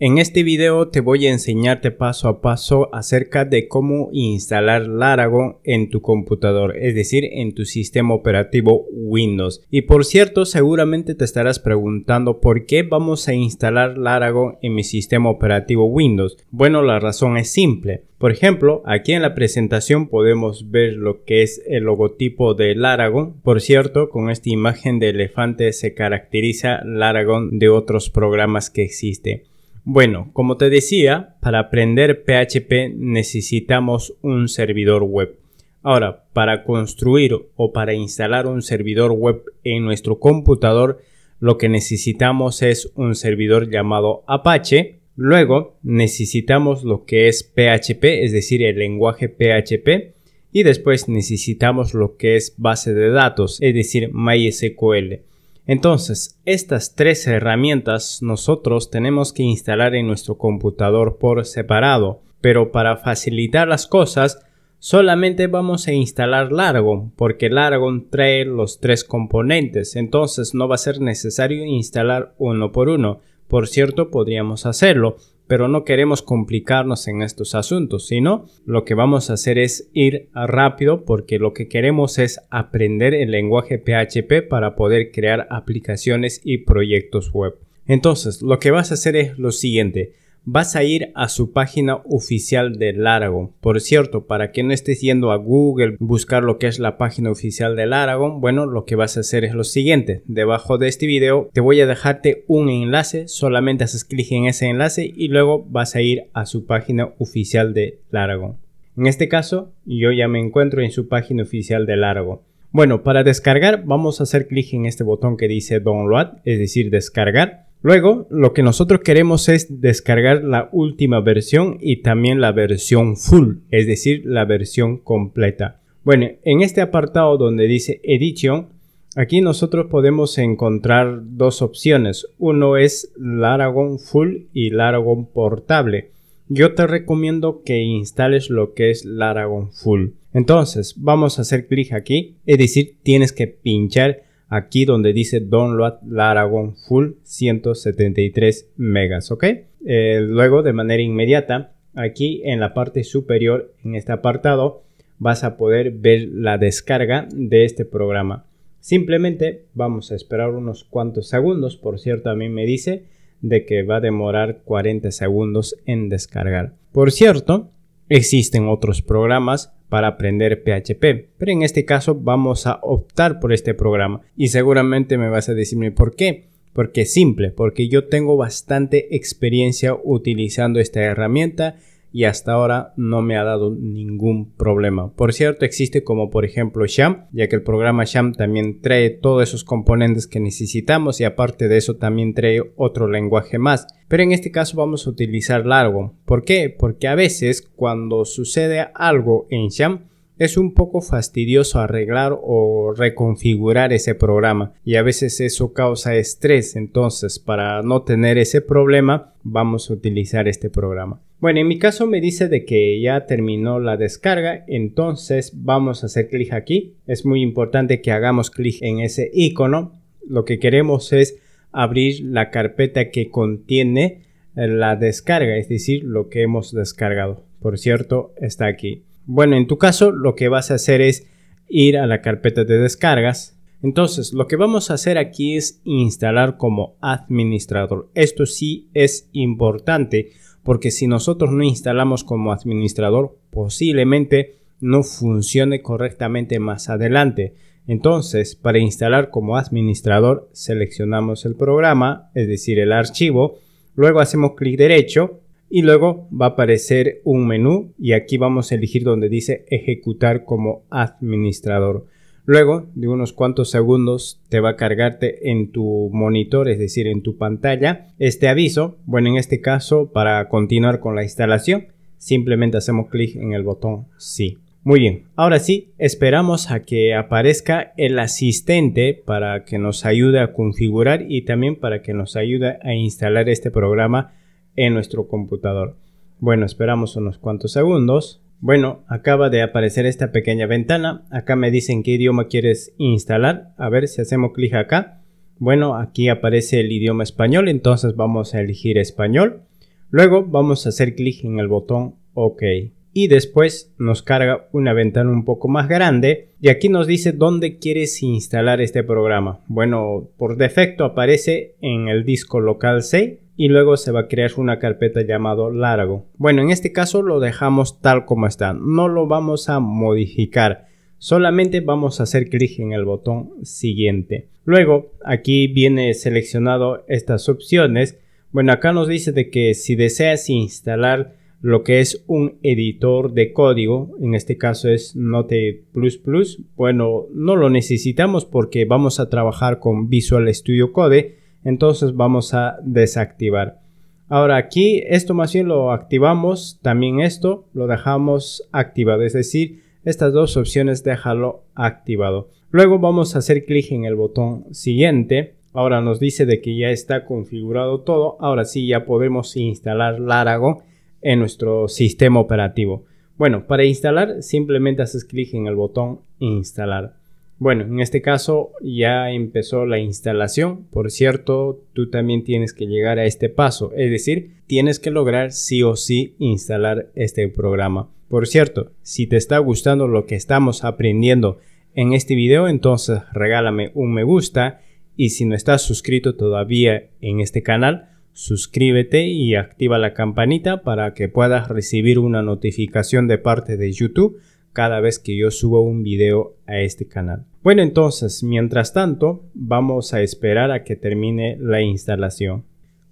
En este video te voy a enseñarte paso a paso acerca de cómo instalar Laragon en tu computador, es decir, en tu sistema operativo Windows. Y por cierto, seguramente te estarás preguntando por qué vamos a instalar Laragon en mi sistema operativo Windows. Bueno, la razón es simple. Por ejemplo, aquí en la presentación podemos ver lo que es el logotipo de Laragon. Por cierto, con esta imagen de elefante se caracteriza Laragon de otros programas que existen. Bueno, como te decía, para aprender PHP necesitamos un servidor web. Ahora, para construir o para instalar un servidor web en nuestro computador, lo que necesitamos es un servidor llamado Apache. Luego necesitamos lo que es PHP, es decir, el lenguaje PHP. Y después necesitamos lo que es base de datos, es decir, MySQL. Entonces, estas tres herramientas nosotros tenemos que instalar en nuestro computador por separado, pero para facilitar las cosas, solamente vamos a instalar Largon, porque Largon trae los tres componentes, entonces no va a ser necesario instalar uno por uno. Por cierto, podríamos hacerlo, pero no queremos complicarnos en estos asuntos, sino lo que vamos a hacer es ir rápido porque lo que queremos es aprender el lenguaje PHP para poder crear aplicaciones y proyectos web. Entonces, lo que vas a hacer es lo siguiente vas a ir a su página oficial de Laragon. Por cierto, para que no estés yendo a Google buscar lo que es la página oficial de Laragon, bueno, lo que vas a hacer es lo siguiente. Debajo de este video te voy a dejarte un enlace, solamente haces clic en ese enlace y luego vas a ir a su página oficial de Laragon. En este caso, yo ya me encuentro en su página oficial de Laragon. Bueno, para descargar vamos a hacer clic en este botón que dice download, es decir, descargar. Luego, lo que nosotros queremos es descargar la última versión y también la versión full, es decir, la versión completa. Bueno, en este apartado donde dice Edition, aquí nosotros podemos encontrar dos opciones. Uno es Laragon Full y Laragon Portable. Yo te recomiendo que instales lo que es Laragon Full. Entonces, vamos a hacer clic aquí, es decir, tienes que pinchar aquí donde dice download la Full 173 megas, ¿ok? Eh, luego de manera inmediata, aquí en la parte superior, en este apartado, vas a poder ver la descarga de este programa. Simplemente vamos a esperar unos cuantos segundos, por cierto, a mí me dice de que va a demorar 40 segundos en descargar. Por cierto, existen otros programas para aprender PHP. Pero en este caso vamos a optar por este programa y seguramente me vas a decirme por qué. Porque es simple, porque yo tengo bastante experiencia utilizando esta herramienta y hasta ahora no me ha dado ningún problema. Por cierto, existe como por ejemplo Sham, ya que el programa Sham también trae todos esos componentes que necesitamos y aparte de eso también trae otro lenguaje más. Pero en este caso vamos a utilizar Largo. ¿Por qué? Porque a veces cuando sucede algo en Sham, es un poco fastidioso arreglar o reconfigurar ese programa y a veces eso causa estrés, entonces para no tener ese problema vamos a utilizar este programa. Bueno, en mi caso me dice de que ya terminó la descarga, entonces vamos a hacer clic aquí. Es muy importante que hagamos clic en ese icono. Lo que queremos es abrir la carpeta que contiene eh, la descarga, es decir, lo que hemos descargado. Por cierto, está aquí. Bueno, en tu caso lo que vas a hacer es ir a la carpeta de descargas. Entonces, lo que vamos a hacer aquí es instalar como administrador. Esto sí es importante porque si nosotros no instalamos como administrador, posiblemente no funcione correctamente más adelante. Entonces, para instalar como administrador, seleccionamos el programa, es decir, el archivo, luego hacemos clic derecho y luego va a aparecer un menú y aquí vamos a elegir donde dice ejecutar como administrador. Luego de unos cuantos segundos te va a cargarte en tu monitor, es decir, en tu pantalla, este aviso. Bueno, en este caso, para continuar con la instalación, simplemente hacemos clic en el botón sí. Muy bien, ahora sí, esperamos a que aparezca el asistente para que nos ayude a configurar y también para que nos ayude a instalar este programa en nuestro computador. Bueno, esperamos unos cuantos segundos. Bueno, acaba de aparecer esta pequeña ventana. Acá me dicen qué idioma quieres instalar. A ver si hacemos clic acá. Bueno, aquí aparece el idioma español, entonces vamos a elegir español. Luego vamos a hacer clic en el botón OK. Y después nos carga una ventana un poco más grande. Y aquí nos dice dónde quieres instalar este programa. Bueno, por defecto aparece en el disco local 6 y luego se va a crear una carpeta llamado largo. Bueno, en este caso lo dejamos tal como está, no lo vamos a modificar. Solamente vamos a hacer clic en el botón siguiente. Luego aquí viene seleccionado estas opciones. Bueno, acá nos dice de que si deseas instalar lo que es un editor de código, en este caso es Note++. Bueno, no lo necesitamos porque vamos a trabajar con Visual Studio Code entonces vamos a desactivar. Ahora aquí esto más bien lo activamos, también esto lo dejamos activado, es decir, estas dos opciones déjalo activado. Luego vamos a hacer clic en el botón siguiente. Ahora nos dice de que ya está configurado todo. Ahora sí ya podemos instalar Laragon en nuestro sistema operativo. Bueno, para instalar simplemente haces clic en el botón instalar. Bueno, en este caso ya empezó la instalación. Por cierto, tú también tienes que llegar a este paso, es decir, tienes que lograr sí o sí instalar este programa. Por cierto, si te está gustando lo que estamos aprendiendo en este video, entonces regálame un me gusta y si no estás suscrito todavía en este canal, suscríbete y activa la campanita para que puedas recibir una notificación de parte de YouTube cada vez que yo subo un video a este canal. Bueno entonces, mientras tanto, vamos a esperar a que termine la instalación.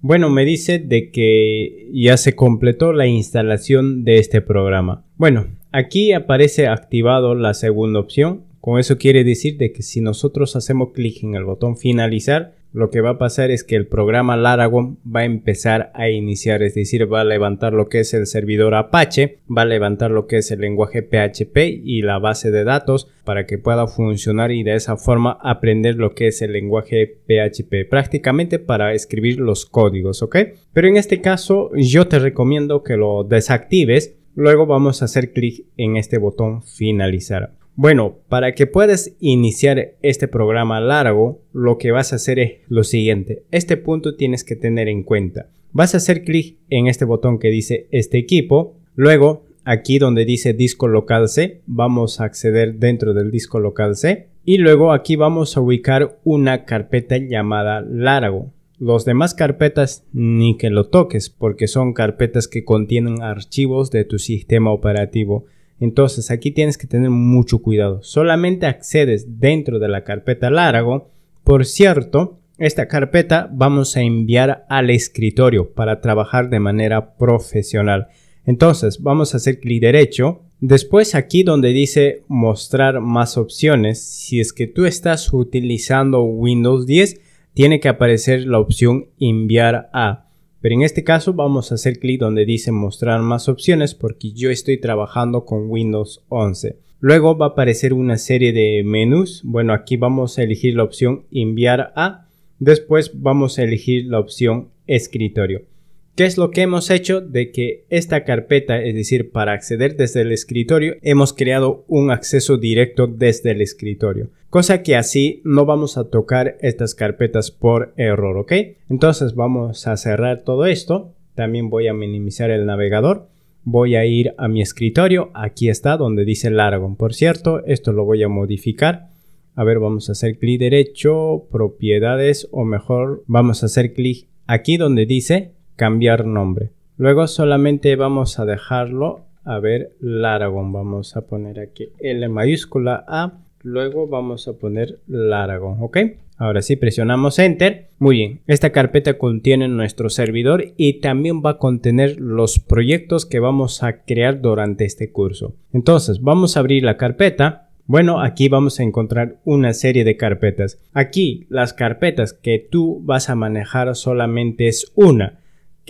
Bueno, me dice de que ya se completó la instalación de este programa. Bueno, aquí aparece activado la segunda opción. Con eso quiere decir de que si nosotros hacemos clic en el botón finalizar, lo que va a pasar es que el programa Laragon va a empezar a iniciar, es decir, va a levantar lo que es el servidor Apache, va a levantar lo que es el lenguaje PHP y la base de datos para que pueda funcionar y de esa forma aprender lo que es el lenguaje PHP, prácticamente para escribir los códigos, ¿ok? Pero en este caso yo te recomiendo que lo desactives, luego vamos a hacer clic en este botón finalizar. Bueno, para que puedas iniciar este programa largo, lo que vas a hacer es lo siguiente. Este punto tienes que tener en cuenta. Vas a hacer clic en este botón que dice este equipo. Luego, aquí donde dice disco local C, vamos a acceder dentro del disco local C. Y luego aquí vamos a ubicar una carpeta llamada largo. Los demás carpetas ni que lo toques porque son carpetas que contienen archivos de tu sistema operativo. Entonces aquí tienes que tener mucho cuidado. Solamente accedes dentro de la carpeta largo. Por cierto, esta carpeta vamos a enviar al escritorio para trabajar de manera profesional. Entonces vamos a hacer clic derecho. Después aquí donde dice mostrar más opciones, si es que tú estás utilizando Windows 10, tiene que aparecer la opción enviar a. Pero en este caso vamos a hacer clic donde dice mostrar más opciones porque yo estoy trabajando con Windows 11. Luego va a aparecer una serie de menús. Bueno, aquí vamos a elegir la opción enviar a. Después vamos a elegir la opción escritorio. ¿Qué es lo que hemos hecho? De que esta carpeta, es decir, para acceder desde el escritorio, hemos creado un acceso directo desde el escritorio. Cosa que así no vamos a tocar estas carpetas por error, ¿ok? Entonces vamos a cerrar todo esto. También voy a minimizar el navegador. Voy a ir a mi escritorio. Aquí está donde dice Largon. Por cierto, esto lo voy a modificar. A ver, vamos a hacer clic derecho, propiedades o mejor, vamos a hacer clic aquí donde dice cambiar nombre. Luego solamente vamos a dejarlo, a ver, Laragon. Vamos a poner aquí L mayúscula A. Luego vamos a poner Laragon, ¿ok? Ahora sí, presionamos Enter. Muy bien, esta carpeta contiene nuestro servidor y también va a contener los proyectos que vamos a crear durante este curso. Entonces, vamos a abrir la carpeta. Bueno, aquí vamos a encontrar una serie de carpetas. Aquí las carpetas que tú vas a manejar solamente es una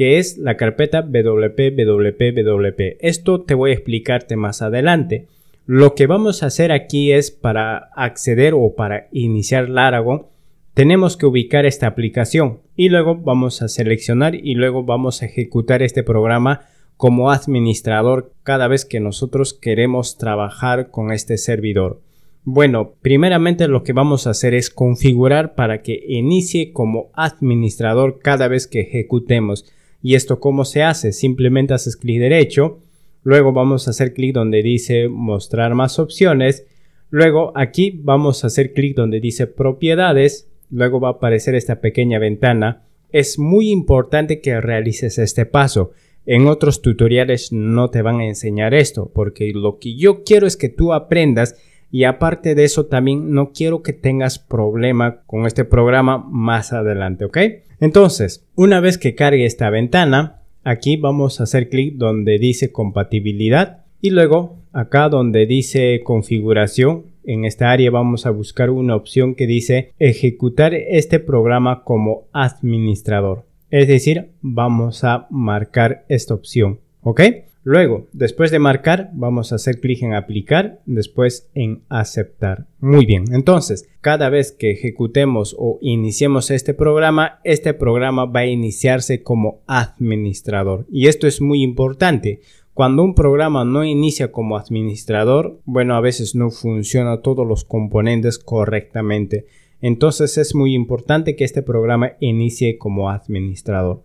que es la carpeta wp Esto te voy a explicarte más adelante. Lo que vamos a hacer aquí es para acceder o para iniciar Laragon, tenemos que ubicar esta aplicación y luego vamos a seleccionar y luego vamos a ejecutar este programa como administrador cada vez que nosotros queremos trabajar con este servidor. Bueno, primeramente lo que vamos a hacer es configurar para que inicie como administrador cada vez que ejecutemos. ¿Y esto cómo se hace? Simplemente haces clic derecho, luego vamos a hacer clic donde dice mostrar más opciones, luego aquí vamos a hacer clic donde dice propiedades, luego va a aparecer esta pequeña ventana. Es muy importante que realices este paso. En otros tutoriales no te van a enseñar esto, porque lo que yo quiero es que tú aprendas y aparte de eso, también no quiero que tengas problema con este programa más adelante, ¿ok? Entonces, una vez que cargue esta ventana, aquí vamos a hacer clic donde dice compatibilidad y luego acá donde dice configuración, en esta área vamos a buscar una opción que dice ejecutar este programa como administrador. Es decir, vamos a marcar esta opción, ¿ok? Luego, después de marcar, vamos a hacer clic en aplicar, después en aceptar. Muy bien, entonces, cada vez que ejecutemos o iniciemos este programa, este programa va a iniciarse como administrador. Y esto es muy importante. Cuando un programa no inicia como administrador, bueno, a veces no funciona todos los componentes correctamente. Entonces es muy importante que este programa inicie como administrador.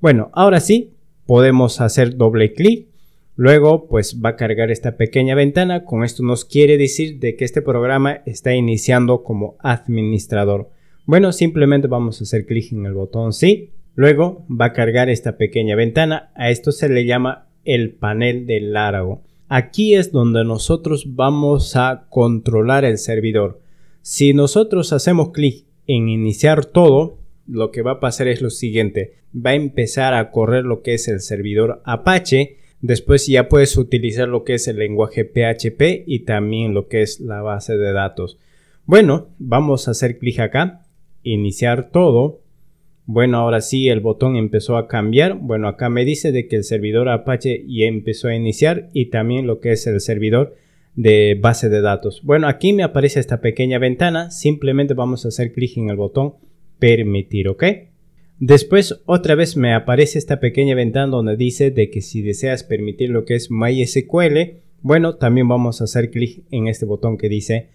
Bueno, ahora sí, podemos hacer doble clic. Luego pues va a cargar esta pequeña ventana. Con esto nos quiere decir de que este programa está iniciando como administrador. Bueno, simplemente vamos a hacer clic en el botón sí. Luego va a cargar esta pequeña ventana. A esto se le llama el panel del largo. Aquí es donde nosotros vamos a controlar el servidor. Si nosotros hacemos clic en iniciar todo, lo que va a pasar es lo siguiente. Va a empezar a correr lo que es el servidor Apache. Después ya puedes utilizar lo que es el lenguaje PHP y también lo que es la base de datos. Bueno, vamos a hacer clic acá, iniciar todo. Bueno, ahora sí el botón empezó a cambiar. Bueno, acá me dice de que el servidor Apache ya empezó a iniciar y también lo que es el servidor de base de datos. Bueno, aquí me aparece esta pequeña ventana. Simplemente vamos a hacer clic en el botón permitir, ¿ok? Después otra vez me aparece esta pequeña ventana donde dice de que si deseas permitir lo que es MySQL, bueno, también vamos a hacer clic en este botón que dice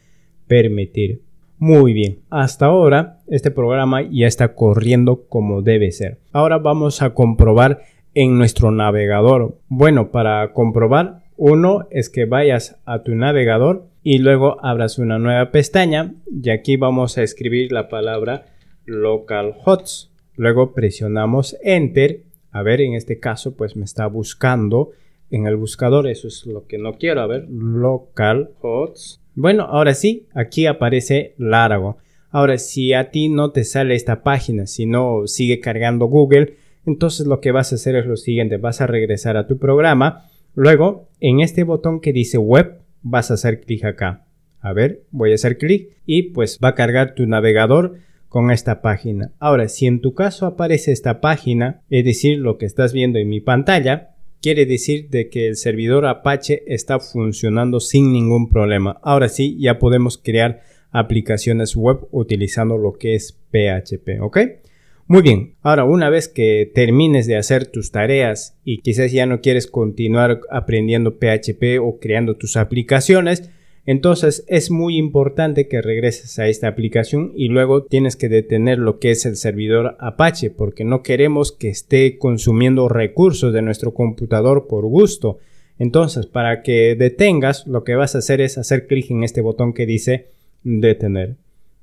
permitir. Muy bien, hasta ahora este programa ya está corriendo como debe ser. Ahora vamos a comprobar en nuestro navegador. Bueno, para comprobar, uno es que vayas a tu navegador y luego abras una nueva pestaña y aquí vamos a escribir la palabra Local Hotz. Luego presionamos enter. A ver, en este caso pues me está buscando en el buscador. Eso es lo que no quiero. A ver, Hotz. Bueno, ahora sí, aquí aparece largo. Ahora, si a ti no te sale esta página, si no sigue cargando Google, entonces lo que vas a hacer es lo siguiente. Vas a regresar a tu programa. Luego, en este botón que dice web, vas a hacer clic acá. A ver, voy a hacer clic y pues va a cargar tu navegador con esta página. Ahora, si en tu caso aparece esta página, es decir, lo que estás viendo en mi pantalla, quiere decir de que el servidor Apache está funcionando sin ningún problema. Ahora sí, ya podemos crear aplicaciones web utilizando lo que es PHP, ¿ok? Muy bien, ahora una vez que termines de hacer tus tareas y quizás ya no quieres continuar aprendiendo PHP o creando tus aplicaciones, entonces es muy importante que regreses a esta aplicación y luego tienes que detener lo que es el servidor Apache porque no queremos que esté consumiendo recursos de nuestro computador por gusto. Entonces para que detengas lo que vas a hacer es hacer clic en este botón que dice detener.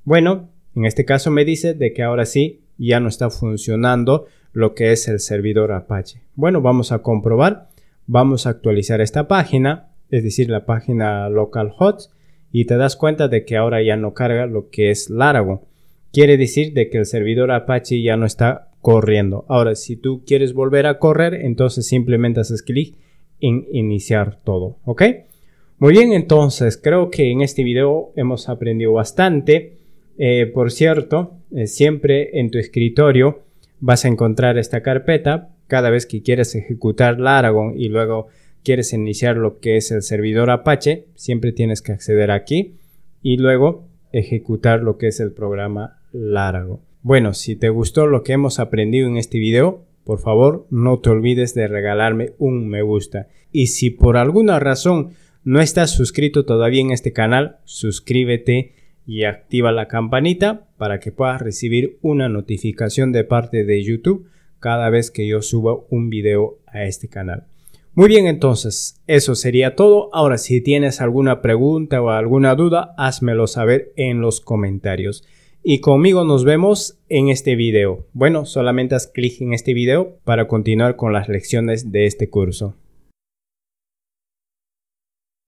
Bueno, en este caso me dice de que ahora sí ya no está funcionando lo que es el servidor Apache. Bueno, vamos a comprobar. Vamos a actualizar esta página es decir, la página localhost, y te das cuenta de que ahora ya no carga lo que es Laravel. Quiere decir de que el servidor Apache ya no está corriendo. Ahora, si tú quieres volver a correr, entonces simplemente haces clic en iniciar todo, ¿ok? Muy bien, entonces creo que en este video hemos aprendido bastante. Eh, por cierto, eh, siempre en tu escritorio vas a encontrar esta carpeta. Cada vez que quieres ejecutar Laragon y luego quieres iniciar lo que es el servidor Apache, siempre tienes que acceder aquí y luego ejecutar lo que es el programa Largo. Bueno, si te gustó lo que hemos aprendido en este video, por favor no te olvides de regalarme un me gusta. Y si por alguna razón no estás suscrito todavía en este canal, suscríbete y activa la campanita para que puedas recibir una notificación de parte de YouTube cada vez que yo suba un video a este canal. Muy bien, entonces, eso sería todo. Ahora, si tienes alguna pregunta o alguna duda, házmelo saber en los comentarios. Y conmigo nos vemos en este video. Bueno, solamente haz clic en este video para continuar con las lecciones de este curso.